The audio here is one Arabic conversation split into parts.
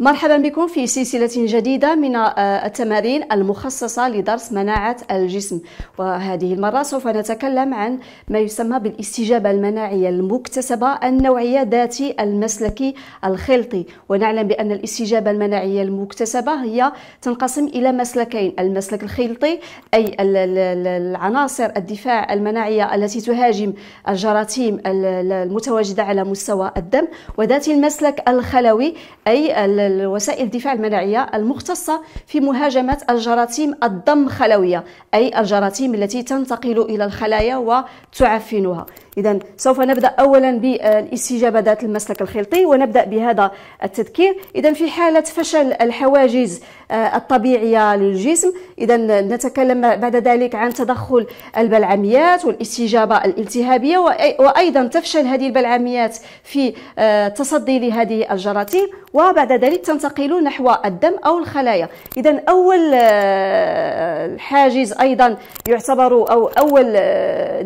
مرحبا بكم في سلسلة جديدة من آه، التمارين المخصصة لدرس مناعة الجسم وهذه المرة سوف نتكلم عن ما يسمى بالاستجابة المناعية المكتسبة النوعية ذاتي المسلك الخلطي ونعلم بأن الاستجابة المناعية المكتسبة هي تنقسم إلى مسلكين المسلك الخلطي أي العناصر الدفاع المناعية التي تهاجم الجراثيم المتواجدة على مستوى الدم وذات المسلك الخلوي أي الوسائل الدفاع المناعية المختصة في مهاجمة الجراثيم الضم خلوية أي الجراثيم التي تنتقل إلى الخلايا وتعفنها إذا سوف نبدأ أولا بالاستجابة ذات المسلك الخلطي ونبدأ بهذا التذكير إذا في حالة فشل الحواجز آه، الطبيعية للجسم إذا نتكلم بعد ذلك عن تدخل البلعميات والاستجابة الالتهابية وأيضا تفشل هذه البلعميات في التصدي آه، لهذه الجراثيم وبعد ذلك تنتقل نحو الدم أو الخلايا إذا أول آه، حاجز أيضا يعتبر أو أول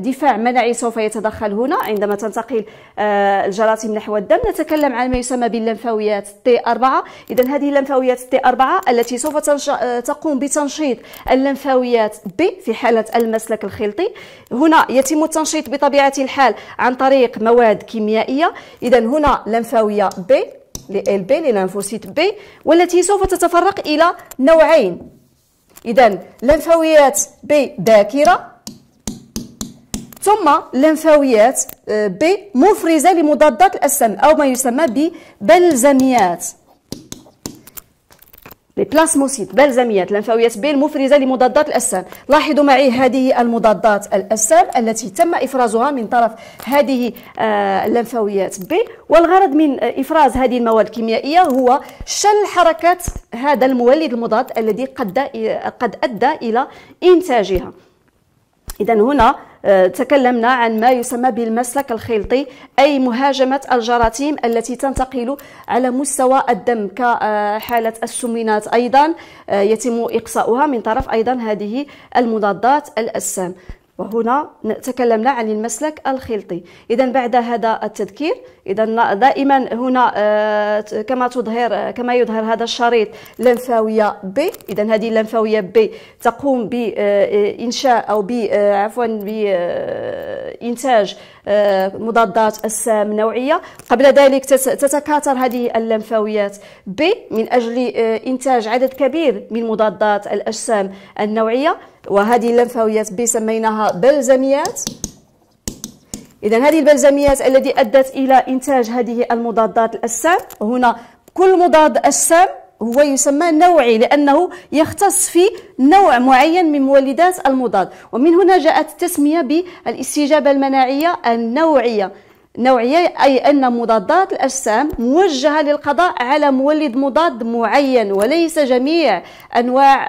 دفاع مناعي سوف يتدخل تتدخل هنا عندما تنتقل آه، الجراثيم نحو الدم نتكلم عن ما يسمى باللمفاويات تي 4 اذا هذه اللمفاويات تي 4 التي سوف تنش... آه، تقوم بتنشيط اللمفاويات بي في حاله المسلك الخلطي هنا يتم التنشيط بطبيعه الحال عن طريق مواد كيميائيه اذا هنا لمفاويه بي ال بي للانفوسيت بي والتي سوف تتفرق الى نوعين اذا لمفاويات بي ذاكره ثم لمفاويات آه، ب مفرزة لمضادات الأجسام أو ما يسمى ببلزميات لي بلاسموسيت بلزميات لمفاويات ب المفرزة لمضادات الأجسام لاحظوا معي هذه المضادات الأجسام التي تم إفرازها من طرف هذه اللمفاويات آه، ب والغرض من آه، إفراز هذه المواد الكيميائية هو شل حركة هذا المولد المضاد الذي قد قد أدى إلى إنتاجها إذا هنا آه، تكلمنا عن ما يسمى بالمسلك الخلطي أي مهاجمة الجراثيم التي تنتقل على مستوى الدم كحالة السمنات أيضا آه، يتم إقصاؤها من طرف أيضا هذه المضادات الأجسام وهنا تكلمنا عن المسلك الخلطي اذا بعد هذا التذكير اذا دائما هنا آه، كما تظهر آه، كما يظهر هذا الشريط لمفاويه ب اذا هذه اللمفاويه ب تقوم بانشاء آه، او ب عفوا بانتاج مضادات السام نوعيه قبل ذلك تتكاثر هذه اللمفاويات ب من اجل انتاج عدد كبير من مضادات الاجسام النوعيه وهذه اللمفاويات بي سميناها بلزميات اذا هذه البلزميات التي ادت الى انتاج هذه المضادات الاجسام هنا كل مضاد اجسام هو يسمى نوعي لانه يختص في نوع معين من مولدات المضاد ومن هنا جاءت التسميه بالاستجابه المناعيه النوعيه نوعية أي أن مضادات الأجسام موجهة للقضاء على مولد مضاد معين وليس جميع أنواع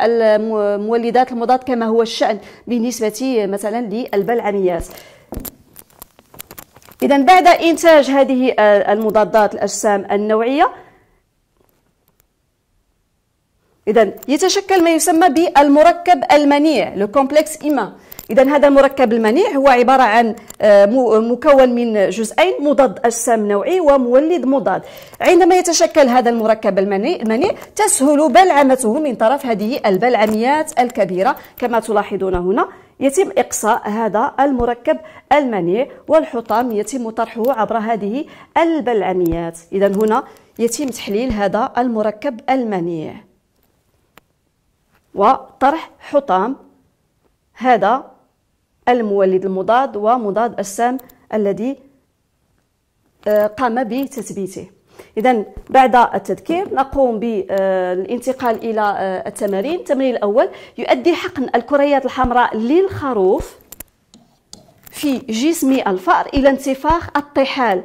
مولدات المضاد كما هو الشأن بالنسبة مثلا للبلعميات إذا بعد إنتاج هذه آه، المضادات الأجسام النوعية إذا يتشكل ما يسمى بالمركب المنيع لو كومبلكس إيما إذا هذا المركب المنيع هو عبارة عن آه، مكون من جزئين مضاد أجسام نوعي ومولد مضاد عندما يتشكل هذا المركب المنيع تسهل بلعمته من طرف هذه البلعميات الكبيرة كما تلاحظون هنا يتم إقصاء هذا المركب المنيع والحطام يتم طرحه عبر هذه البلعميات إذا هنا يتم تحليل هذا المركب المنيع وطرح حطام هذا المولد المضاد ومضاد السام الذي آه، قام بتثبيته إذا بعد التذكير نقوم بالانتقال إلى آه، التمارين التمرين الأول يؤدي حقن الكريات الحمراء للخروف في جسم الفأر إلى انتفاخ الطحال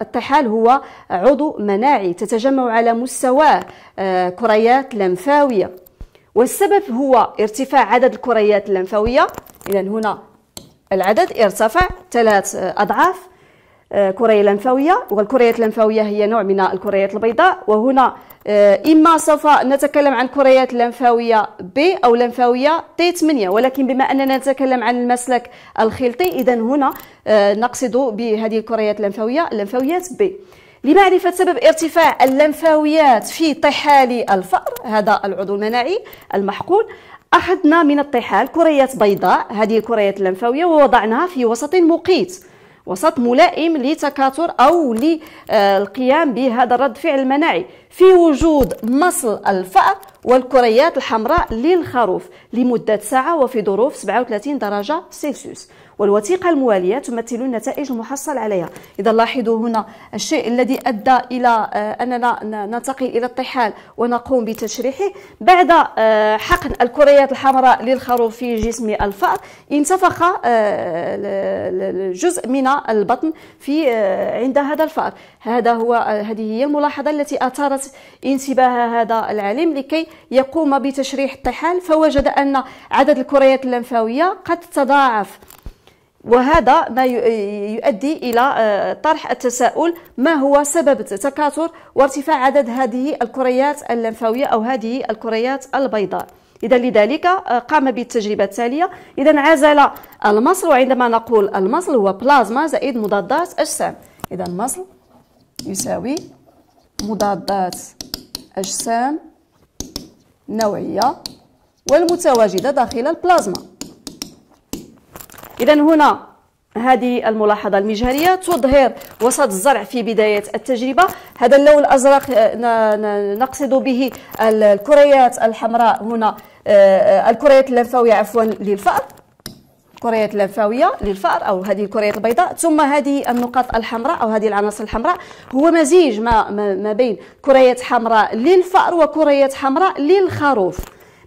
الطحال هو عضو مناعي تتجمع على مستوى آه، كريات لمفاوية والسبب هو ارتفاع عدد الكريات اللمفاوية إذا هنا العدد ارتفع ثلاث أضعاف آه، كرية لمفاوية والكريات اللمفاوية هي نوع من الكريات البيضاء وهنا آه، إما سوف نتكلم عن كريات لمفاوية B أو لمفاوية T8 ولكن بما أننا نتكلم عن المسلك الخلطي إذا هنا آه، نقصد بهذه الكريات اللمفاوية لمفاويات B لمعرفة سبب ارتفاع اللمفاويات في طحال الفأر هذا العضو المناعي المحقول أخذنا من الطحال كريات بيضاء هذه الكريات اللمفاوية ووضعناها في وسط مقيت وسط ملائم لتكاثر أو للقيام بهذا الرد فعل المناعي في وجود مصل الفأر والكريات الحمراء للخروف لمدة ساعة وفي ظروف 37 درجة سلسيوس والوثيقة الموالية تمثل النتائج المحصل عليها إذا لاحظوا هنا الشيء الذي أدى إلى آه، أننا ننتقل إلى الطحال ونقوم بتشريحه بعد آه، حقن الكريات الحمراء للخروف في جسم الفأر انتفخ آه، جزء من البطن في عند هذا الفأر هذا هو آه، هذه هي الملاحظه التي اثارت انتباه هذا العالم لكي يقوم بتشريح الطحال فوجد ان عدد الكريات اللمفاويه قد تضاعف وهذا ما يؤدي الى آه، طرح التساؤل ما هو سبب تكاثر وارتفاع عدد هذه الكريات اللمفاويه او هذه الكريات البيضاء اذا لذلك آه، قام بالتجربه التاليه اذا عزل المصل وعندما نقول المصل هو بلازما زائد مضادات اجسام اذا المصل يساوي مضادات أجسام نوعية والمتواجدة داخل البلازما إذا هنا هذه الملاحظة المجهرية تظهر وسط الزرع في بداية التجربة هذا اللون الأزرق آه، نقصد به الكريات الحمراء هنا آه، آه، الكريات اللمفاوية عفوا للفأر الكريات اللمفاويه للفأر او هذه الكريات البيضاء ثم هذه النقاط الحمراء او هذه العناصر الحمراء هو مزيج ما ما بين كريات حمراء للفأر وكريات حمراء للخروف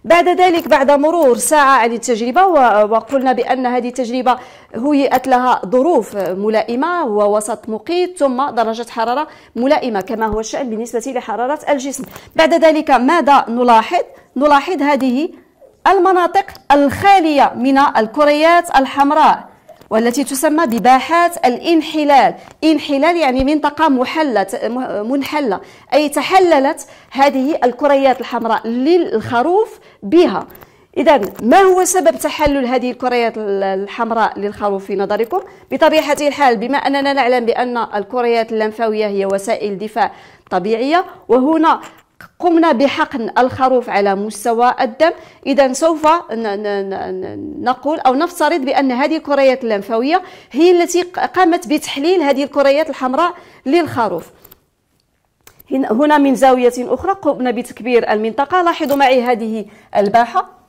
بعد ذلك بعد مرور ساعة عن التجربة وقلنا بأن هذه التجربة هيئت لها ظروف ملائمة ووسط مقيت ثم درجة حرارة ملائمة كما هو الشأن بالنسبة لحرارة الجسم بعد ذلك ماذا نلاحظ؟ نلاحظ هذه المناطق الخالية من الكريات الحمراء والتي تسمى بباحات الانحلال انحلال يعني منطقة محلة منحلة أي تحللت هذه الكريات الحمراء للخروف بها إذا ما هو سبب تحلل هذه الكريات الحمراء للخروف في نظركم؟ بطبيعة الحال بما أننا نعلم بأن الكريات اللمفاوية هي وسائل دفاع طبيعية وهنا قمنا بحقن الخروف على مستوى الدم اذا سوف نقول او نفترض بان هذه الكريات اللمفاويه هي التي قامت بتحليل هذه الكريات الحمراء للخروف هنا من زاويه اخرى قمنا بتكبير المنطقه لاحظوا معي هذه الباحه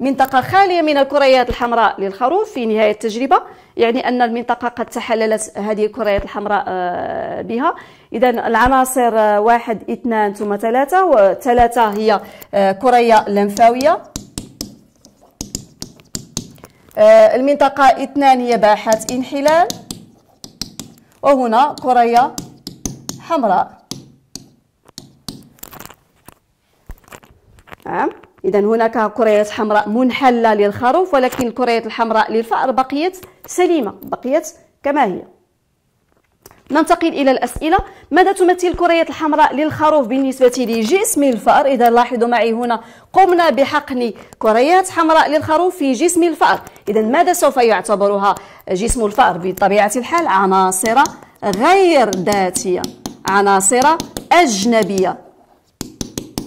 منطقة خالية من الكريات الحمراء للخروف في نهاية التجربة يعني أن المنطقة قد تحللت هذه الكريات الحمراء آه، بها إذا العناصر آه، واحد اثنان ثم ثلاثة وثلاثة هي آه، كرية لمفاوية المنطقة اثنان هي باحة انحلال وهنا كرية حمراء نعم اذا هناك كريات حمراء منحله للخروف ولكن الكريات الحمراء للفأر بقيت سليمه بقيت كما هي ننتقل الى الاسئله ماذا تمثل الكريات الحمراء للخروف بالنسبه لجسم الفأر اذا لاحظوا معي هنا قمنا بحقن كريات حمراء للخروف في جسم الفأر اذا ماذا سوف يعتبرها جسم الفأر بطبيعه الحال عناصر غير ذاتيه عناصر اجنبيه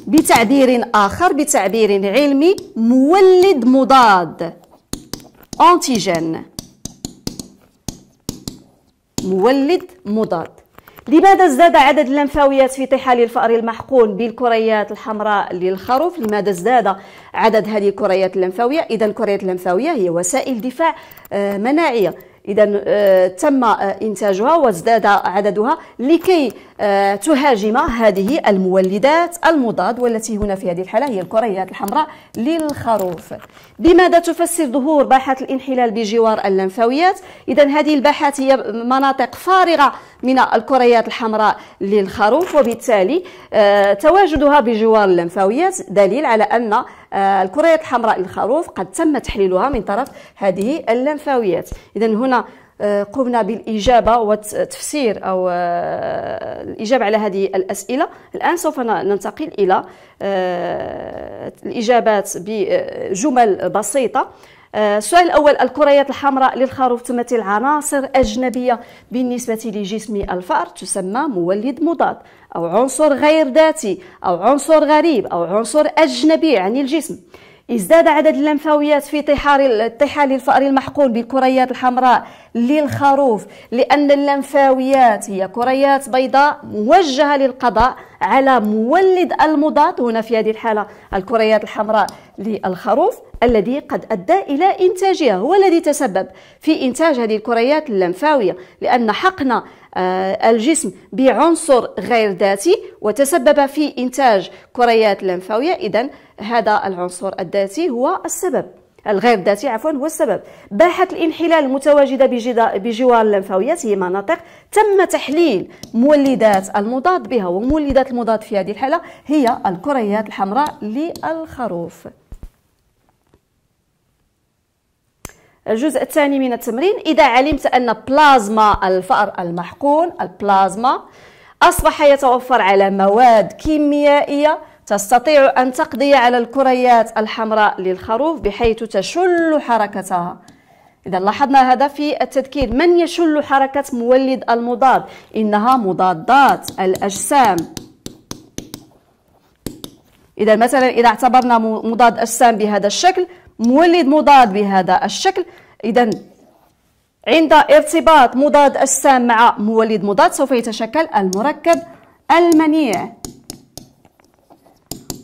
بتعبير آخر بتعبير علمي مولد مضاد أنتيجين مولد مضاد لماذا ازداد عدد اللمفاويات في طحال الفأر المحقون بالكريات الحمراء للخروف لماذا ازداد عدد هذه الكريات اللمفاوية إذا الكريات اللمفاوية هي وسائل دفاع آه، مناعية اذا آه، تم آه، انتاجها وازداد عددها لكي آه، تهاجم هذه المولدات المضاد والتي هنا في هذه الحاله هي الكريات الحمراء للخروف بماذا تفسر ظهور باحه الانحلال بجوار اللمفاويات اذا هذه الباحات هي مناطق فارغه من الكريات الحمراء للخروف وبالتالي آه، تواجدها بجوار اللمفاويات دليل على أن آه، الكريات الحمراء للخروف قد تم تحليلها من طرف هذه اللمفاويات إذا هنا آه، قمنا بالإجابة وتفسير أو الإجابة على هذه الأسئلة الآن سوف ننتقل إلى الإجابات بجمل بسيطة آه، السؤال الاول الكريات الحمراء للخروف تمثل عناصر اجنبيه بالنسبه لجسم الفار تسمى مولد مضاد او عنصر غير ذاتي او عنصر غريب او عنصر اجنبي عن يعني الجسم ازداد عدد اللمفاويات في طحال الطحال الفأري المحقول بالكريات الحمراء للخروف لأن اللمفاويات هي كريات بيضاء موجهة للقضاء على مولد المضاد هنا في هذه الحالة الكريات الحمراء للخروف الذي قد أدى إلى إنتاجها هو الذي تسبب في إنتاج هذه الكريات اللمفاوية لأن حقنا آه، الجسم بعنصر غير ذاتي وتسبب في إنتاج كريات لمفاوية إذا هذا العنصر الذاتي هو السبب الغير ذاتي عفوا هو السبب باحة الانحلال المتواجدة بجوار اللمفاويات هي مناطق تم تحليل مولدات المضاد بها ومولدات المضاد في هذه الحالة هي الكريات الحمراء للخروف الجزء الثاني من التمرين إذا علمت أن بلازما الفأر المحقون البلازما أصبح يتوفر على مواد كيميائية تستطيع أن تقضي على الكريات الحمراء للخروف بحيث تشل حركتها إذا لاحظنا هذا في التذكير من يشل حركة مولد المضاد إنها مضادات الأجسام إذا مثلا إذا اعتبرنا مضاد أجسام بهذا الشكل مولد مضاد بهذا الشكل إذا عند ارتباط مضاد أجسام مع مولد مضاد سوف يتشكل المركب المنيع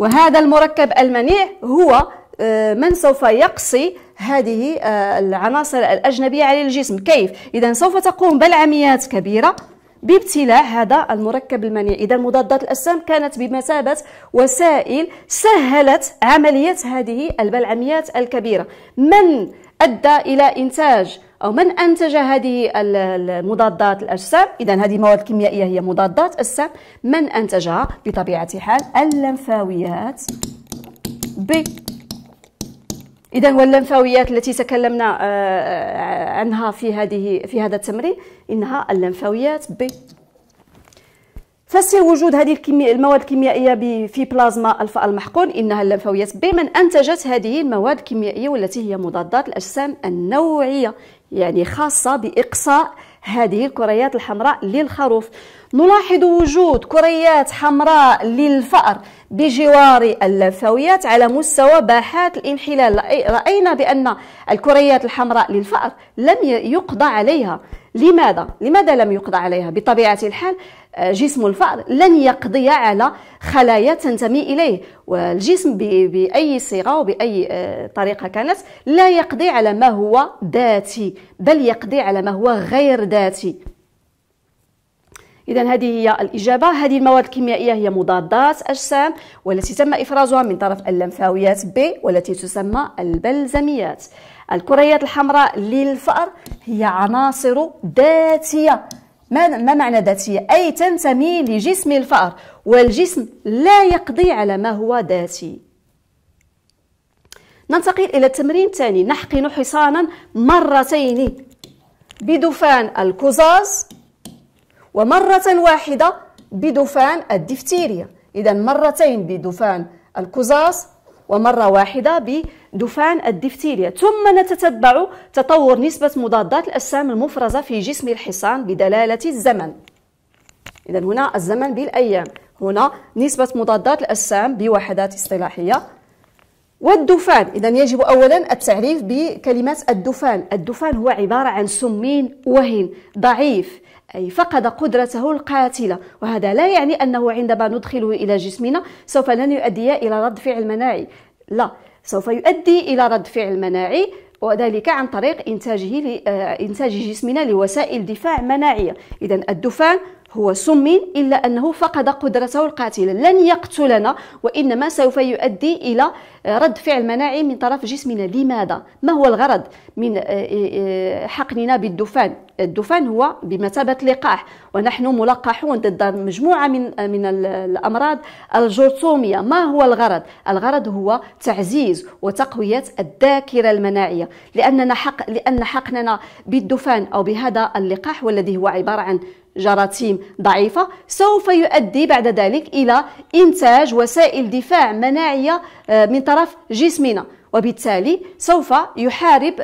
وهذا المركب المنيع هو آه، من سوف يقصي هذه آه، العناصر الأجنبية على الجسم كيف؟ إذا سوف تقوم بالعمليات كبيرة بابتلاع هذا المركب المنيع إذا مضادات الأجسام كانت بمثابة وسائل سهلت عملية هذه البلعميات الكبيرة من أدى إلى إنتاج أو من أنتج هذه المضادات الأجسام إذا هذه المواد الكيميائيه هي مضادات أجسام من أنتجها بطبيعة الحال اللمفاويات ب إذا واللمفاويات التي تكلمنا آه، آه، عنها في هذه في هذا التمرين إنها اللمفاويات ب فسر وجود هذه المواد الكيميائية في بلازما الفا المحقون إنها اللمفاويات ب من أنتجت هذه المواد الكيميائية والتي هي مضادات الأجسام النوعية يعني خاصة بإقصاء هذه الكريات الحمراء للخروف نلاحظ وجود كريات حمراء للفأر بجوار اللفويات على مستوى باحات الانحلال رأينا بأن الكريات الحمراء للفأر لم يقضى عليها لماذا؟ لماذا لم يقضى عليها؟ بطبيعة الحال آه، جسم الفأر لن يقضي على خلايا تنتمي إليه والجسم بأي صيغة وبأي آه، طريقة كانت لا يقضي على ما هو ذاتي بل يقضي على ما هو غير ذاتي إذا هذه هي الإجابة هذه المواد الكيميائية هي مضادات أجسام والتي تم إفرازها من طرف اللمفاويات B والتي تسمى البلزميات الكريات الحمراء للفأر هي عناصر ذاتية ما معنى ذاتية؟ أي تنتمي لجسم الفأر والجسم لا يقضي على ما هو ذاتي ننتقل إلى التمرين الثاني نحقن حصانا مرتين بدفان الكزاز ومرة واحدة بدفان الدفتيريا إذا مرتين بدفان الكزاز ومرة واحدة بدفان الدفتيريا ثم نتتبع تطور نسبة مضادات الأجسام المفرزة في جسم الحصان بدلالة الزمن إذا هنا الزمن بالأيام هنا نسبة مضادات الأجسام بوحدات اصطلاحية والدفان إذا يجب أولا التعريف بكلمة الدفان الدفان هو عبارة عن سمين وهن ضعيف أي فقد قدرته القاتلة وهذا لا يعني أنه عندما ندخله إلى جسمنا سوف لن يؤدي إلى رد فعل مناعي لا سوف يؤدي إلى رد فعل مناعي وذلك عن طريق إنتاجه آه، إنتاج جسمنا لوسائل دفاع مناعية إذا الدفان هو سمي إلا أنه فقد قدرته القاتلة لن يقتلنا وإنما سوف يؤدي إلى رد فعل مناعي من طرف جسمنا لماذا؟ ما هو الغرض من آه، آه، حقننا بالدفان؟ الدفان هو بمثابة لقاح ونحن ملقحون ضد مجموعة من آه، من الأمراض الجرثومية ما هو الغرض؟ الغرض هو تعزيز وتقوية الذاكرة المناعية لأننا حق لأن حقننا بالدفان أو بهذا اللقاح والذي هو عبارة عن جراثيم ضعيفة سوف يؤدي بعد ذلك إلى إنتاج وسائل دفاع مناعية آه، من طرف جسمنا وبالتالي سوف يحارب آه،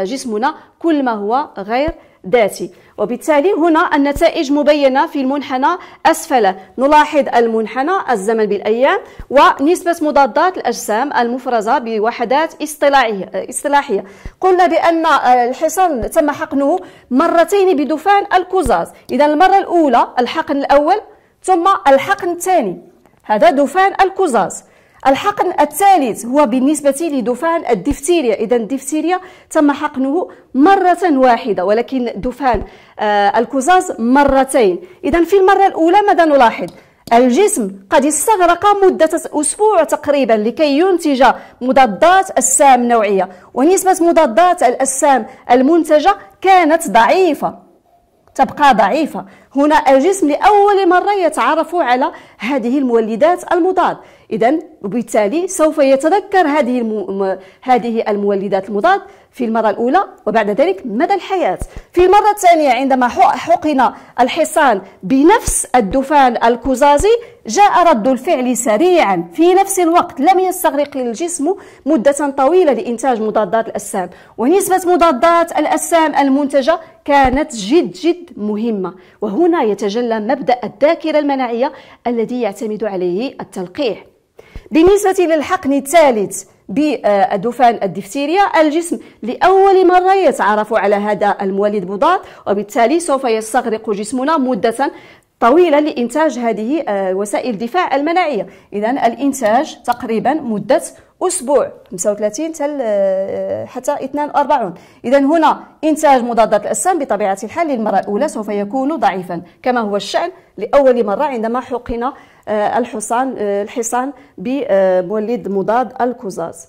آه، جسمنا كل ما هو غير ذاتي وبالتالي هنا النتائج مبينة في المنحنى أسفل نلاحظ المنحنى الزمن بالأيام ونسبة مضادات الأجسام المفرزة بوحدات اصطلاحية, اصطلاحية. قلنا بأن الحصان تم حقنه مرتين بدفان الكوزاز إذا المرة الأولى الحقن الأول ثم الحقن الثاني هذا دفان الكوزاز الحقن الثالث هو بالنسبة لدفان الدفتيريا إذا الدفتيريا تم حقنه مرة واحدة ولكن دفان آه، الكوزاز مرتين إذا في المرة الأولى ماذا نلاحظ الجسم قد استغرق مدة أسبوع تقريبا لكي ينتج مضادات السام نوعية ونسبة مضادات الأجسام المنتجة كانت ضعيفة تبقى ضعيفة هنا الجسم لأول مرة يتعرف على هذه المولدات المضاد اذا وبالتالي سوف يتذكر هذه الم... هذه المولدات المضاد في المره الاولى وبعد ذلك مدى الحياه في المره الثانيه عندما حقن الحصان بنفس الدفان الكوزازي جاء رد الفعل سريعا في نفس الوقت لم يستغرق الجسم مدة طويلة لإنتاج مضادات الأجسام ونسبة مضادات الأجسام المنتجة كانت جد جد مهمة وهنا يتجلى مبدأ الذاكرة المناعية الذي يعتمد عليه التلقيح بالنسبة للحقن الثالث بالدفان الدفتيريا الجسم لأول مرة يتعرف على هذا المولد مضاد وبالتالي سوف يستغرق جسمنا مدة طويلة لإنتاج هذه آه، وسائل الدفاع المناعية إذا الإنتاج تقريبا مدة أسبوع 35 آه، حتى 42 إذا هنا إنتاج مضادات الأجسام بطبيعة الحال للمرة الأولى سوف يكون ضعيفا كما هو الشأن لأول مرة عندما حقن آه، الحصان آه، الحصان بمولد مضاد الكوزاز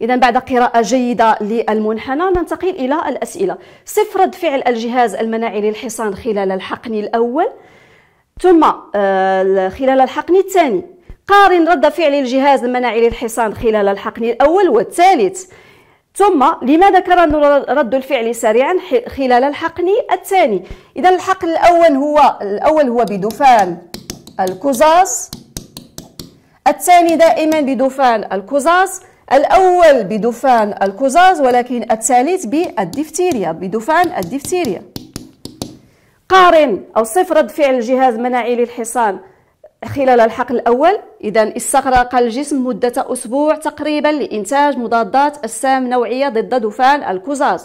إذا بعد قراءة جيدة للمنحنى ننتقل إلى الأسئلة صف رد فعل الجهاز المناعي للحصان خلال الحقن الأول ثم آه، خلال الحقن الثاني قارن رد فعل الجهاز المناعي للحصان خلال الحقن الأول والثالث ثم لماذا كان رد الفعل سريعا خلال الحقن الثاني إذا الحقن الأول هو الأول هو بدفان الكوزاس الثاني دائما بدفان الكوزاس الأول بدفان القزاز ولكن الثالث بالدفتيريا بدفان الدفتيريا قارن أو صف رد فعل الجهاز المناعي للحصان خلال الحقل الأول إذا استغرق الجسم مدة أسبوع تقريبا لإنتاج مضادات السام نوعية ضد دفان القزاز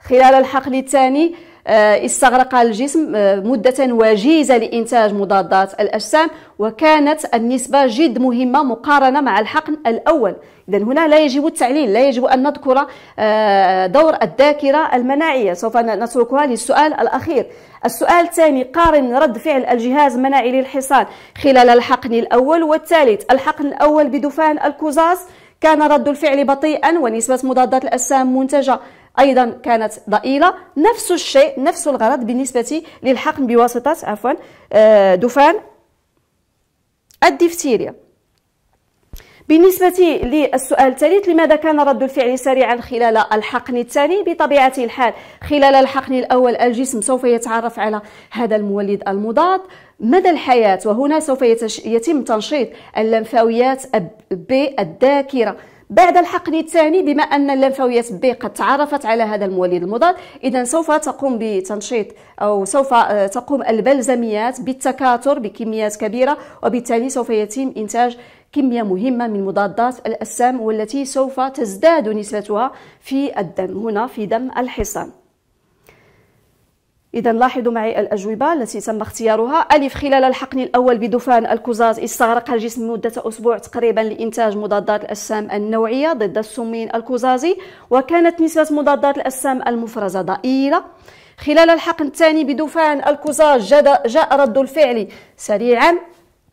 خلال الحقل الثاني آه، استغرق الجسم آه، مدة وجيزة لإنتاج مضادات الأجسام وكانت النسبة جد مهمة مقارنة مع الحقن الأول إذا هنا لا يجب التعليل لا يجب أن نذكر آه، دور الذاكرة المناعية سوف نتركها للسؤال الأخير السؤال الثاني قارن رد فعل الجهاز المناعي للحصان خلال الحقن الأول والثالث الحقن الأول بدفان الكوزاس كان رد الفعل بطيئا ونسبة مضادات الأجسام منتجة ايضا كانت ضئيله نفس الشيء نفس الغرض بالنسبه للحقن بواسطه عفوا آه، دفان الدفتيريا بالنسبة للسؤال الثالث لماذا كان رد الفعل سريعا خلال الحقن الثاني بطبيعة الحال خلال الحقن الأول الجسم سوف يتعرف على هذا المولد المضاد مدى الحياة وهنا سوف يتم تنشيط اللمفاويات ب الذاكرة بعد الحقن الثاني بما ان اللمفاويات بي قد تعرفت على هذا المولد المضاد اذا سوف تقوم بتنشيط او سوف آه، تقوم البلزميات بالتكاثر بكميات كبيره وبالتالي سوف يتم انتاج كمية مهمة من مضادات الأجسام والتي سوف تزداد نسبتها في الدم هنا في دم الحصان إذا لاحظوا معي الأجوبة التي تم اختيارها ألف خلال الحقن الأول بدفان الكوزاز استغرق الجسم مدة أسبوع تقريبا لإنتاج مضادات الأجسام النوعية ضد السمين الكوزازي وكانت نسبة مضادات الأجسام المفرزة ضئيلة خلال الحقن الثاني بدفان الكوزاز جاء رد الفعل سريعا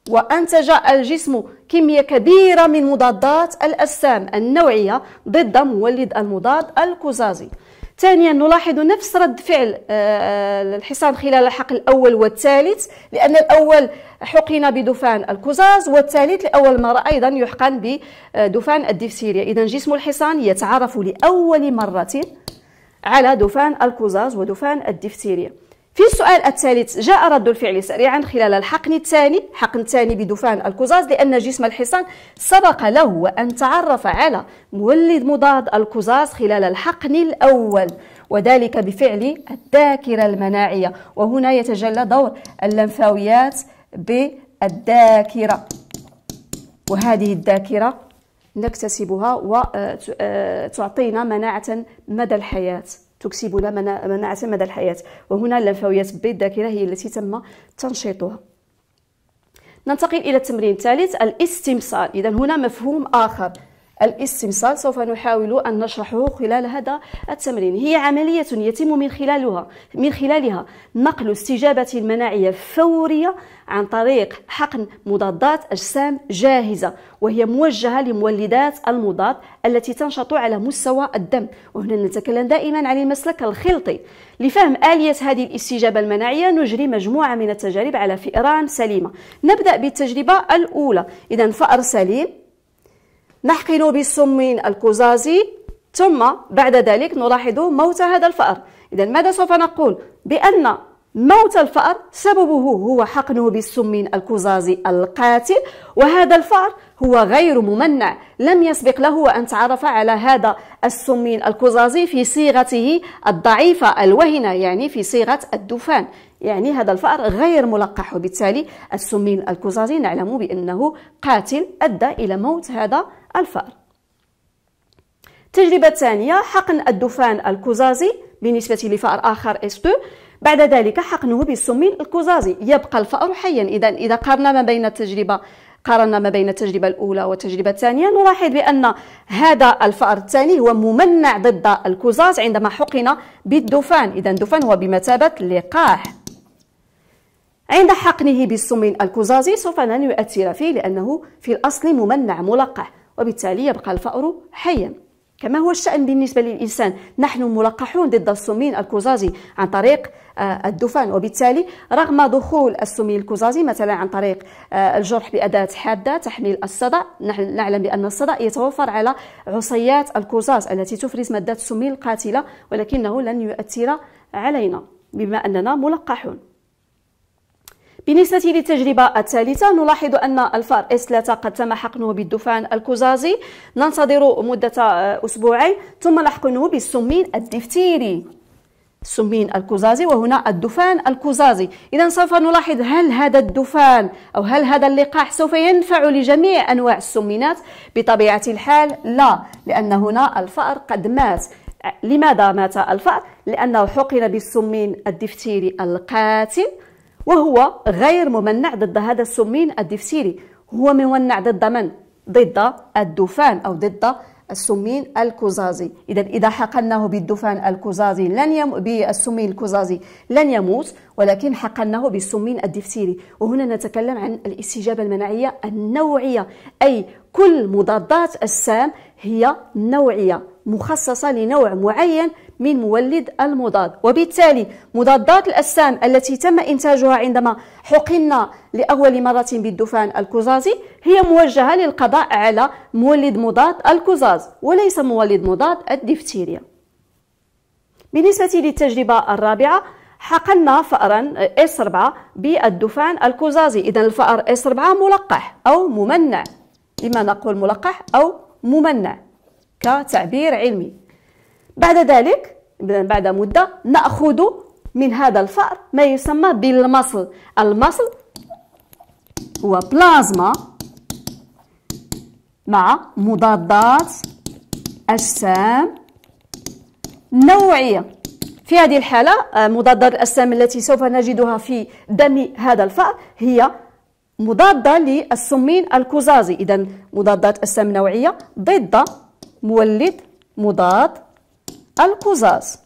وأنتج الجسم كمية كبيرة من مضادات الأجسام النوعية ضد مولد المضاد الكوزازي ثانيا نلاحظ نفس رد فعل الحصان آه، آه، خلال الحقل الأول والثالث لأن الأول حقن بدفان الكزاز والثالث لأول مرة أيضا يحقن بدفان الدفتيريا إذا جسم الحصان يتعرف لأول مرة على دفان الكزاز ودفان الدفتيريا في السؤال الثالث جاء رد الفعل سريعا خلال الحقن الثاني حقن الثاني بدفان الكوزاز لأن جسم الحصان سبق له أن تعرف على مولد مضاد الكوزاز خلال الحقن الأول وذلك بفعل الذاكرة المناعية وهنا يتجلى دور اللمفاويات بالذاكرة وهذه الذاكرة نكتسبها وتعطينا آه، آه، مناعة مدى الحياة تكسب لها مناعة مدى الحياة وهنا اللمفاويات بي الذاكرة هي التي تم تنشيطها ننتقل إلى التمرين الثالث الاستمصال إذا هنا مفهوم آخر الاستمثال سوف نحاول أن نشرحه خلال هذا التمرين هي عملية يتم من خلالها من خلالها نقل استجابة المناعية فورية عن طريق حقن مضادات أجسام جاهزة وهي موجهة لمولدات المضاد التي تنشط على مستوى الدم وهنا نتكلم دائما عن المسلك الخلطي لفهم آلية هذه الاستجابة المناعية نجري مجموعة من التجارب على فئران سليمة نبدأ بالتجربة الأولى إذا فأر سليم نحقن بالسم الكزازي ثم بعد ذلك نلاحظ موت هذا الفأر إذا ماذا سوف نقول بأن موت الفأر سببه هو حقنه بالسم الكزازي القاتل وهذا الفأر هو غير ممنع لم يسبق له أن تعرف على هذا السم الكزازي في صيغته الضعيفة الوهنة يعني في صيغة الدفان يعني هذا الفأر غير ملقح وبالتالي السمين الكزازي نعلم بأنه قاتل أدى إلى موت هذا الفأر تجربة ثانية حقن الدفان الكوزازي بالنسبة لفأر آخر S2 بعد ذلك حقنه بالسم الكوزازي يبقى الفأر حيا إذا إذا قارنا ما بين التجربة قارنا ما بين التجربة الأولى والتجربة الثانية نلاحظ بأن هذا الفأر الثاني هو ممنع ضد الكوزاز عندما حقن بالدفان إذا الدفان هو بمثابة لقاح عند حقنه بالسم الكوزازي سوف لن يؤثر فيه لأنه في الأصل ممنع ملقح وبالتالي يبقى الفأر حيا كما هو الشأن بالنسبة للإنسان نحن ملقحون ضد السمين الكوزازي عن طريق آه، الدفان وبالتالي رغم دخول السمين الكوزازي مثلا عن طريق آه، الجرح بأداة حادة تحميل الصدى نحن نعلم بأن الصدى يتوفر على عصيات الكوزاز التي تفرز مادة السمين القاتلة ولكنه لن يؤثر علينا بما أننا ملقحون بالنسبة للتجربة الثالثة نلاحظ أن الفار اس 3 قد تم حقنه بالدفان الكوزازي ننتظر مدة آه، أسبوعين ثم نحقنه بالسمين الدفتيري السمين الكوزازي وهنا الدفان الكوزازي إذا سوف نلاحظ هل هذا الدفان أو هل هذا اللقاح سوف ينفع لجميع أنواع السمينات بطبيعة الحال لا لأن هنا الفأر قد مات لماذا مات الفأر؟ لأنه حقن بالسمين الدفتيري القاتل وهو غير ممنع ضد هذا السمين الدفسيري هو ممنع ضد من؟ ضد الدفان أو ضد السمين الكوزازي إذا إذا حقناه بالدفان الكوزازي لن يم... بالسمين الكوزازي لن يموت ولكن حقناه بالسمين الدفسيري وهنا نتكلم عن الاستجابة المناعية النوعية أي كل مضادات السام هي نوعية مخصصة لنوع معين من مولد المضاد وبالتالي مضادات الأجسام التي تم إنتاجها عندما حقنا لأول مرة بالدفان الكزازي هي موجهة للقضاء على مولد مضاد الكزاز وليس مولد مضاد الدفتيريا بالنسبة للتجربة الرابعة حقنا فأرا S4 بالدفان الكزازي إذا الفأر S4 ملقح أو ممنع لما نقول ملقح أو ممنع كتعبير علمي بعد ذلك بعد مدة نأخذ من هذا الفأر ما يسمى بالمصل المصل هو بلازما مع مضادات أجسام نوعية في هذه الحالة آه، مضادات الأجسام التي سوف نجدها في دم هذا الفأر هي مضادة للسمين الكوزازي إذا مضادات أجسام نوعية ضد مولد مضاد القزاز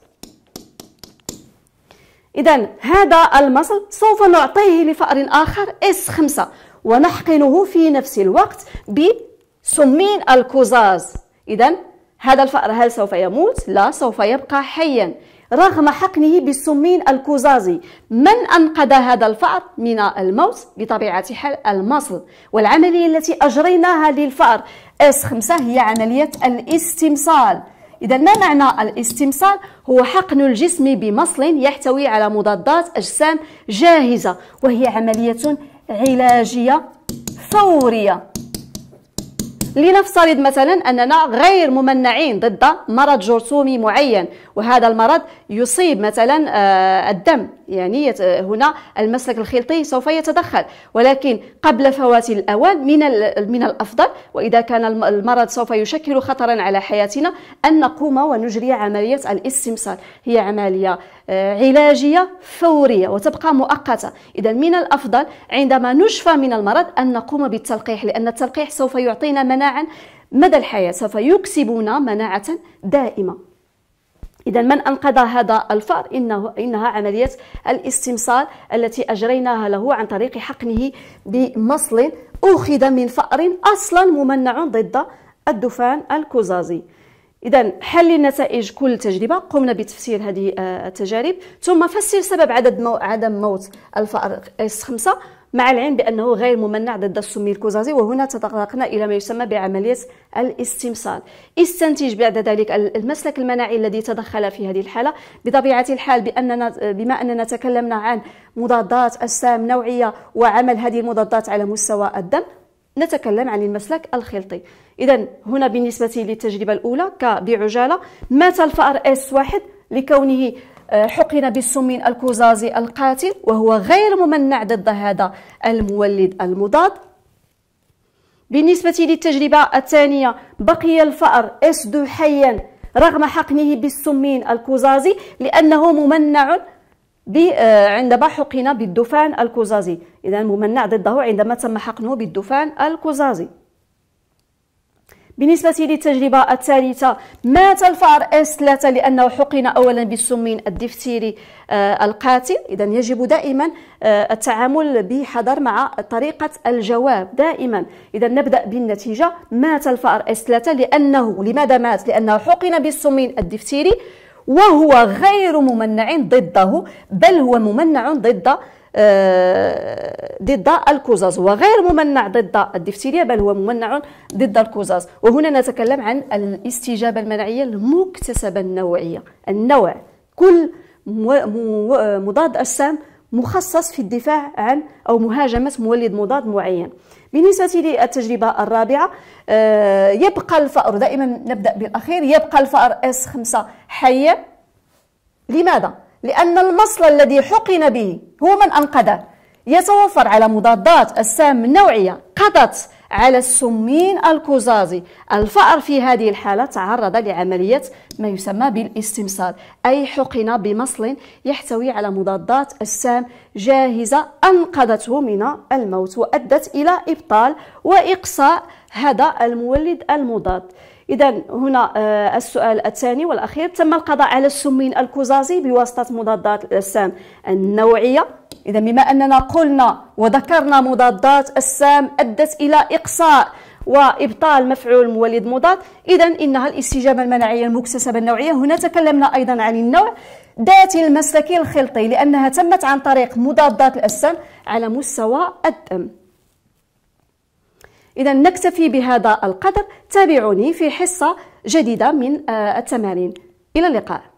إذا هذا المصل سوف نعطيه لفأر آخر اس 5 ونحقنه في نفس الوقت بسمين القزاز إذا هذا الفأر هل سوف يموت؟ لا سوف يبقى حيا رغم حقنه بالسمين الكوزازي من أنقذ هذا الفأر من الموت بطبيعة حال المصل والعملية التي أجريناها للفأر S5 هي عملية الاستمصال إذا ما معنى الاستمصال؟ هو حقن الجسم بمصل يحتوي على مضادات أجسام جاهزة وهي عملية علاجية فورية لنفترض مثلا أننا غير ممنعين ضد مرض جرثومي معين وهذا المرض يصيب مثلا آه، الدم يعني آه، هنا المسلك الخلطي سوف يتدخل ولكن قبل فوات الأوان من من الأفضل وإذا كان المرض سوف يشكل خطرا على حياتنا أن نقوم ونجري عملية الاستمصار هي عملية آه، علاجية فورية وتبقى مؤقتة إذا من الأفضل عندما نشفى من المرض أن نقوم بالتلقيح لأن التلقيح سوف يعطينا مناعة مدى الحياة سوف يكسبون مناعة دائمة إذا من أنقذ هذا الفار إنه إنها عملية الاستمصال التي أجريناها له عن طريق حقنه بمصل أخذ من فأر أصلا ممنع ضد الدفان الكوزازي إذا حل النتائج كل تجربة قمنا بتفسير هذه آه، التجارب ثم فسر سبب عدد مو... عدم موت الفأر S5 مع العلم بأنه غير ممنع ضد السمي الكوزازي وهنا تطرقنا إلى ما يسمى بعملية الاستمصال استنتج بعد ذلك المسلك المناعي الذي تدخل في هذه الحالة بطبيعة الحال بأننا بما أننا تكلمنا عن مضادات أجسام نوعية وعمل هذه المضادات على مستوى الدم نتكلم عن المسلك الخلطي إذا هنا بالنسبة للتجربة الأولى كبعجالة مات الفار اس واحد لكونه حقن بالسم الكوزازي القاتل وهو غير ممنع ضد هذا المولد المضاد بالنسبة للتجربة الثانية بقي الفأر أسدو حيا رغم حقنه بالسمين الكوزازي لأنه ممنع عندما حقن بالدفان الكوزازي إذا ممنع ضده عندما تم حقنه بالدفان الكوزازي بالنسبة للتجربة الثالثة مات الفار اس 3 لأنه حقن أولا بالسم الدفتيري آه، القاتل إذا يجب دائما آه، التعامل بحذر مع طريقة الجواب دائما إذا نبدأ بالنتيجة مات الفار اس 3 لأنه لماذا مات لأنه حقن بالسم الدفتيري وهو غير ممنع ضده بل هو ممنع ضد آه، ضد الكوزاز وغير ممنع ضد الدفتيريا بل هو ممنع ضد الكوزاز وهنا نتكلم عن الاستجابة المناعية المكتسبة النوعية النوع كل مضاد أجسام مخصص في الدفاع عن أو مهاجمة مولد مضاد معين بالنسبة للتجربة الرابعة آه، يبقى الفأر دائما نبدأ بالأخير يبقى الفأر S5 حيا لماذا؟ لأن المصل الذي حقن به هو من أنقذه يتوفر على مضادات السام النوعية قضت على السمين الكوزازي الفأر في هذه الحالة تعرض لعملية ما يسمى بالاستمصار أي حقن بمصل يحتوي على مضادات السام جاهزة أنقذته من الموت وأدت إلى إبطال وإقصاء هذا المولد المضاد إذا هنا آه، السؤال الثاني والأخير تم القضاء على السمين الكوزازي بواسطة مضادات السام النوعية إذا بما أننا قلنا وذكرنا مضادات السام أدت إلى إقصاء وابطال مفعول مولد مضاد اذا انها الاستجابه المناعيه المكتسبه النوعيه هنا تكلمنا ايضا عن النوع ذات المسلكي الخلطي لانها تمت عن طريق مضادات الاجسام على مستوى الدم إذا نكتفي بهذا القدر تابعوني في حصة جديدة من آه، التمارين إلى اللقاء